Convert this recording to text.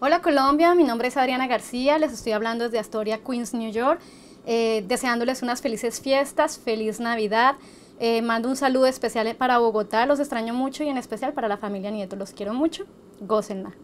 Hola Colombia, mi nombre es Adriana García, les estoy hablando desde Astoria, Queens, New York, eh, deseándoles unas felices fiestas, feliz Navidad. Eh, mando un saludo especial para Bogotá, los extraño mucho y en especial para la familia Nieto, los quiero mucho, gócenla.